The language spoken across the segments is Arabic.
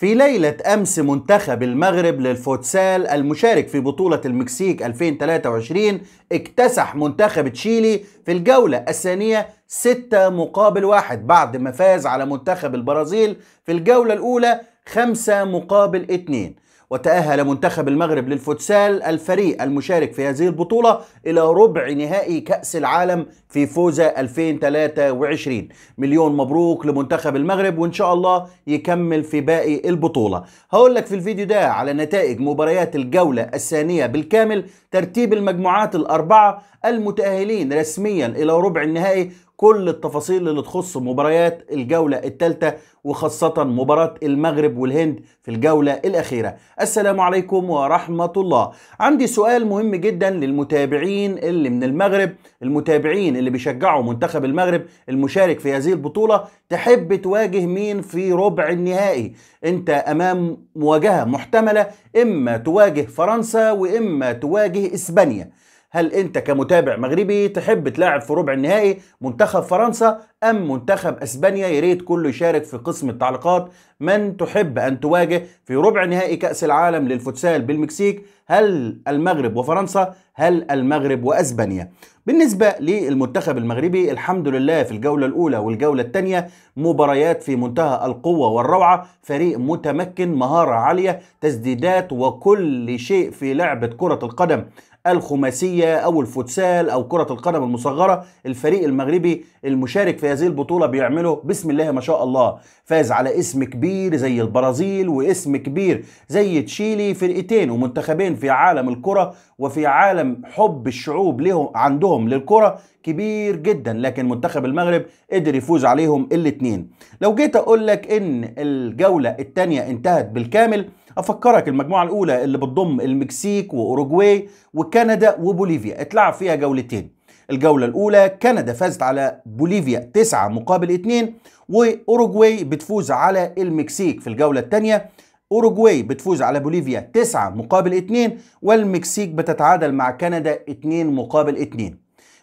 في ليلة أمس منتخب المغرب للفوتسال المشارك في بطولة المكسيك 2023 اكتسح منتخب تشيلي في الجولة الثانية 6 مقابل واحد بعد ما فاز على منتخب البرازيل في الجولة الأولى 5 مقابل 2 وتأهل منتخب المغرب للفوتسال الفريق المشارك في هذه البطولة إلى ربع نهائي كأس العالم في فوزة 2023 مليون مبروك لمنتخب المغرب وإن شاء الله يكمل في باقي البطولة هقول لك في الفيديو ده على نتائج مباريات الجولة الثانية بالكامل ترتيب المجموعات الأربعة المتأهلين رسميا إلى ربع النهائي كل التفاصيل اللي تخص مباريات الجولة الثالثة وخاصة مباراة المغرب والهند في الجولة الأخيرة السلام عليكم ورحمة الله عندي سؤال مهم جدا للمتابعين اللي من المغرب المتابعين اللي بيشجعوا منتخب المغرب المشارك في هذه البطولة تحب تواجه مين في ربع النهائي انت أمام مواجهة محتملة إما تواجه فرنسا وإما تواجه إسبانيا هل انت كمتابع مغربي تحب تلاعب في ربع النهائي منتخب فرنسا ام منتخب اسبانيا يريد كله يشارك في قسم التعليقات من تحب ان تواجه في ربع نهائي كاس العالم للفوتسال بالمكسيك هل المغرب وفرنسا هل المغرب واسبانيا بالنسبة للمنتخب المغربي الحمد لله في الجولة الأولى والجولة الثانية مباريات في منتهى القوة والروعة فريق متمكن مهارة عالية تسديدات وكل شيء في لعبة كرة القدم الخماسية أو الفوتسال أو كرة القدم المصغرة الفريق المغربي المشارك في هذه البطولة بيعمله بسم الله ما شاء الله فاز على اسم كبير زي البرازيل واسم كبير زي تشيلي فرقتين ومنتخبين في عالم الكرة وفي عالم حب الشعوب لهم عندهم حبهم للكرة كبير جدا لكن منتخب المغرب قدر يفوز عليهم الاثنين لو جيت اقول لك ان الجولة الثانية انتهت بالكامل افكرك المجموعة الاولى اللي بتضم المكسيك واوروجواي وكندا وبوليفيا اتلعب فيها جولتين الجولة الأولى كندا فازت على بوليفيا تسعة مقابل 2 وأوروجواي بتفوز على المكسيك في الجولة الثانية أوروجواي بتفوز على بوليفيا 9 مقابل 2 والمكسيك بتتعادل مع كندا 2 مقابل 2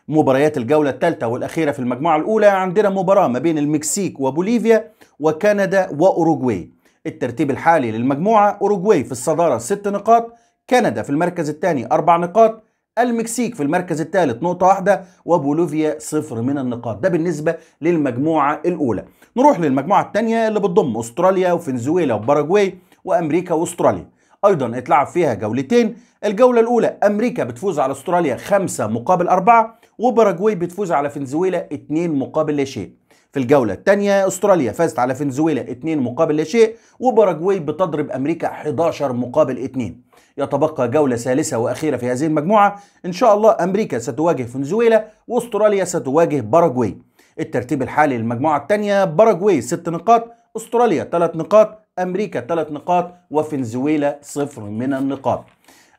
مباريات الجولة الثالثة والأخيرة في المجموعة الأولى عندنا مباراة ما بين المكسيك وبوليفيا وكندا وأوروجواي الترتيب الحالي للمجموعة أوروجواي في الصدارة ست نقاط كندا في المركز الثاني أربع نقاط المكسيك في المركز الثالث نقطة واحدة وبوليفيا صفر من النقاط ده بالنسبة للمجموعة الأولى نروح للمجموعة الثانية اللي بتضم أستراليا وفنزويلا وباراجواي وأمريكا وأستراليا أيضا اتلعب فيها جولتين الجولة الأولى أمريكا بتفوز على أستراليا خمسة مقابل أربعة وباراجواي بتفوز على فنزويلا 2 مقابل لا شيء في الجولة الثانية استراليا فازت على فنزويلا 2 مقابل لا شيء وباراجواي بتضرب امريكا 11 مقابل 2 يتبقى جولة ثالثة واخيرة في هذه المجموعة ان شاء الله امريكا ستواجه فنزويلا واستراليا ستواجه باراجواي الترتيب الحالي للمجموعة الثانية باراجواي 6 نقاط استراليا 3 نقاط امريكا 3 نقاط وفنزويلا 0 من النقاط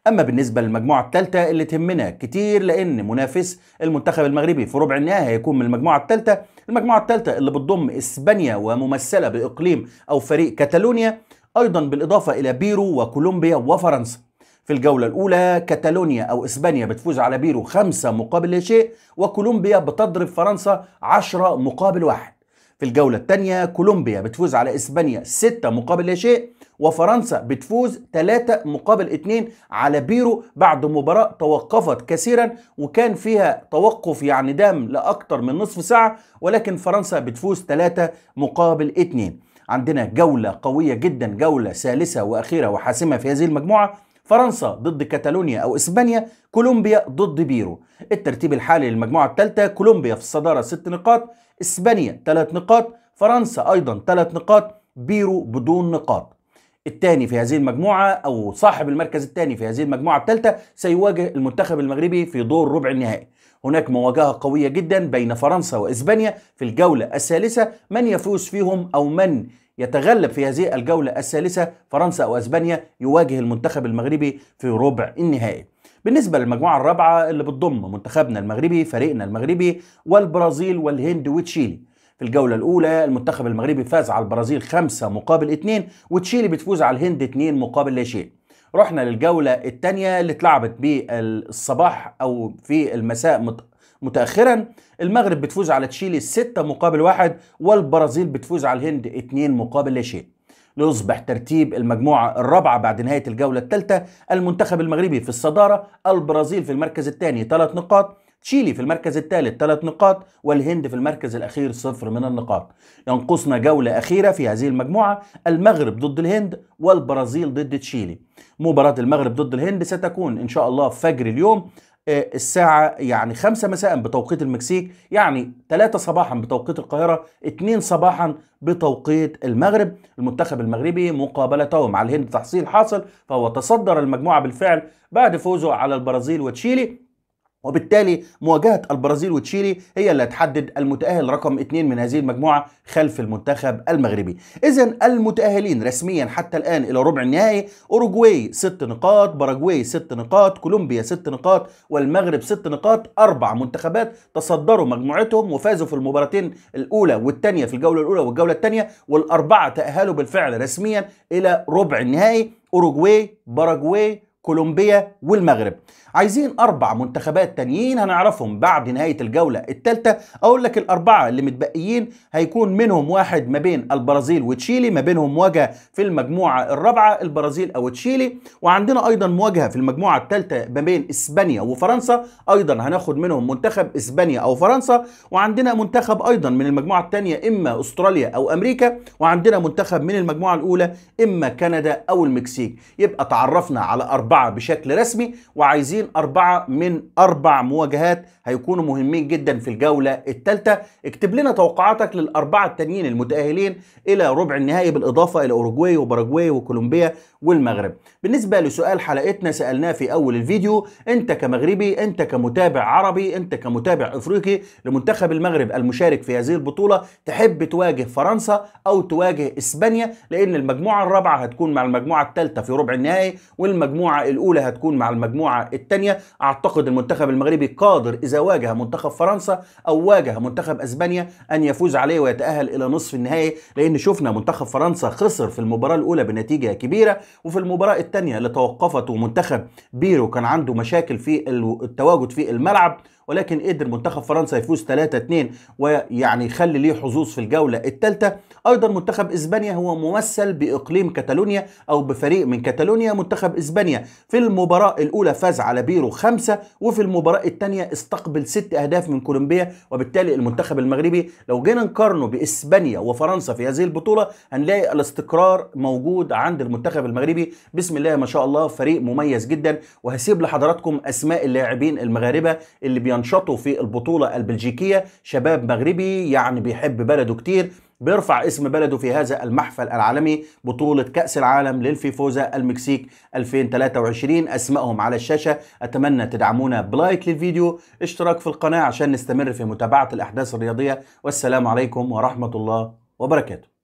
اما بالنسبه للمجموعه الثالثه اللي تهمنا كتير لان منافس المنتخب المغربي في ربع النهائي هيكون من المجموعه الثالثه المجموعه الثالثه اللي بتضم اسبانيا وممثله باقليم او فريق كاتالونيا ايضا بالاضافه الى بيرو وكولومبيا وفرنسا في الجولة الأولى كاتالونيا أو إسبانيا بتفوز على بيرو خمسة مقابل لا شيء وكولومبيا بتضرب فرنسا عشرة مقابل واحد في الجولة الثانية كولومبيا بتفوز على إسبانيا 6 مقابل لا شيء وفرنسا بتفوز 3 مقابل 2 على بيرو بعد مباراة توقفت كثيرا وكان فيها توقف يعني دام لأكثر من نصف ساعة ولكن فرنسا بتفوز 3 مقابل 2 عندنا جولة قوية جدا جولة ثالثة وأخيرة وحاسمة في هذه المجموعة فرنسا ضد كاتالونيا أو إسبانيا كولومبيا ضد بيرو الترتيب الحالي للمجموعة الثالثة كولومبيا في الصدارة 6 نقاط إسبانيا 3 نقاط فرنسا أيضا 3 نقاط بيرو بدون نقاط الثاني في هذه المجموعة أو صاحب المركز الثاني في هذه المجموعة الثالثة سيواجه المنتخب المغربي في دور ربع النهائي هناك مواجهة قوية جدا بين فرنسا وإسبانيا في الجولة الثالثة من يفوز فيهم أو من يتغلب في هذه الجولة الثالثة فرنسا أو أسبانيا يواجه المنتخب المغربي في ربع النهائي بالنسبة للمجموعة الرابعة اللي بتضم منتخبنا المغربي فريقنا المغربي والبرازيل والهند وتشيلي في الجولة الأولى المنتخب المغربي فاز على البرازيل خمسة مقابل اتنين وتشيلي بتفوز على الهند اتنين مقابل لا شيء رحنا للجولة الثانية اللي اتلعبت بالصباح أو في المساء متاخرا المغرب بتفوز على تشيلي 6 مقابل 1 والبرازيل بتفوز على الهند 2 مقابل لا شيء ليصبح ترتيب المجموعة الرابعة بعد نهاية الجولة الثالثة المنتخب المغربي في الصدارة البرازيل في المركز الثاني ثلاث نقاط تشيلي في المركز الثالث ثلاث نقاط والهند في المركز الأخير صفر من النقاط ينقصنا جولة أخيرة في هذه المجموعة المغرب ضد الهند والبرازيل ضد تشيلي مباراة المغرب ضد الهند ستكون إن شاء الله فجر اليوم آه، الساعة يعني 5 مساء بتوقيت المكسيك يعني 3 صباحا بتوقيت القاهرة 2 صباحا بتوقيت المغرب المنتخب المغربي مقابلته مع الهند تحصيل حاصل فهو تصدر المجموعة بالفعل بعد فوزه على البرازيل وتشيلي وبالتالي مواجهة البرازيل وتشيلي هي اللي هتحدد المتأهل رقم اثنين من هذه المجموعة خلف المنتخب المغربي إذا المتأهلين رسميا حتى الآن إلى ربع النهائي أوروجواي ست نقاط باراجواي ست نقاط كولومبيا ست نقاط والمغرب ست نقاط أربع منتخبات تصدروا مجموعتهم وفازوا في المباراتين الأولى والثانية في الجولة الأولى والجولة الثانية والأربعة تأهلوا بالفعل رسميا إلى ربع النهائي أوروجواي باراجواي كولومبيا والمغرب عايزين اربع منتخبات تانيين هنعرفهم بعد نهايه الجوله الثالثه اقول لك الاربعه اللي متبقيين هيكون منهم واحد ما بين البرازيل وتشيلي ما بينهم مواجهه في المجموعه الرابعه البرازيل او تشيلي وعندنا ايضا مواجهه في المجموعه الثالثه ما بين اسبانيا وفرنسا ايضا هناخد منهم منتخب اسبانيا او فرنسا وعندنا منتخب ايضا من المجموعه الثانيه اما استراليا او امريكا وعندنا منتخب من المجموعه الاولى اما كندا او المكسيك يبقى تعرفنا على أربعة أربعة بشكل رسمي وعايزين أربعة من أربع مواجهات هيكونوا مهمين جدا في الجولة الثالثة اكتب لنا توقعاتك للأربعة التانيين المتأهلين إلى ربع النهائي بالإضافة إلى أوروجواي وباراجواي وكولومبيا والمغرب بالنسبة لسؤال حلقتنا سألناه في أول الفيديو أنت كمغربي أنت كمتابع عربي أنت كمتابع أفريقي لمنتخب المغرب المشارك في هذه البطولة تحب تواجه فرنسا أو تواجه إسبانيا لأن المجموعة الرابعة هتكون مع المجموعة الثالثة في ربع النهائي والمجموعة الأولى هتكون مع المجموعة الثانية أعتقد المنتخب المغربي قادر إذا واجه منتخب فرنسا أو واجه منتخب أسبانيا أن يفوز عليه ويتأهل إلى نصف النهائي لأن شفنا منتخب فرنسا خسر في المباراة الأولى بنتيجة كبيرة وفي المباراة الثانية اللي توقفت ومنتخب بيرو كان عنده مشاكل في التواجد في الملعب ولكن قدر منتخب فرنسا يفوز 3-2 ويعني يخلي ليه حظوظ في الجولة الثالثة أيضا منتخب إسبانيا هو ممثل بإقليم كاتالونيا أو بفريق من كاتالونيا منتخب إسبانيا في المباراة الأولى فاز على بيرو خمسة وفي المباراة الثانية استقبل ست أهداف من كولومبيا وبالتالي المنتخب المغربي لو جينا نقارنه بإسبانيا وفرنسا في هذه البطولة هنلاقي الاستقرار موجود عند المنتخب المغربي بسم الله ما شاء الله فريق مميز جدا وهسيب لحضراتكم أسماء اللاعبين المغاربة اللي بينضموا ينشطوا في البطولة البلجيكية شباب مغربي يعني بيحب بلده كتير بيرفع اسم بلده في هذا المحفل العالمي بطولة كأس العالم للفيفوزا المكسيك 2023 أسمائهم على الشاشة أتمنى تدعمونا بلايك للفيديو اشتراك في القناة عشان نستمر في متابعة الأحداث الرياضية والسلام عليكم ورحمة الله وبركاته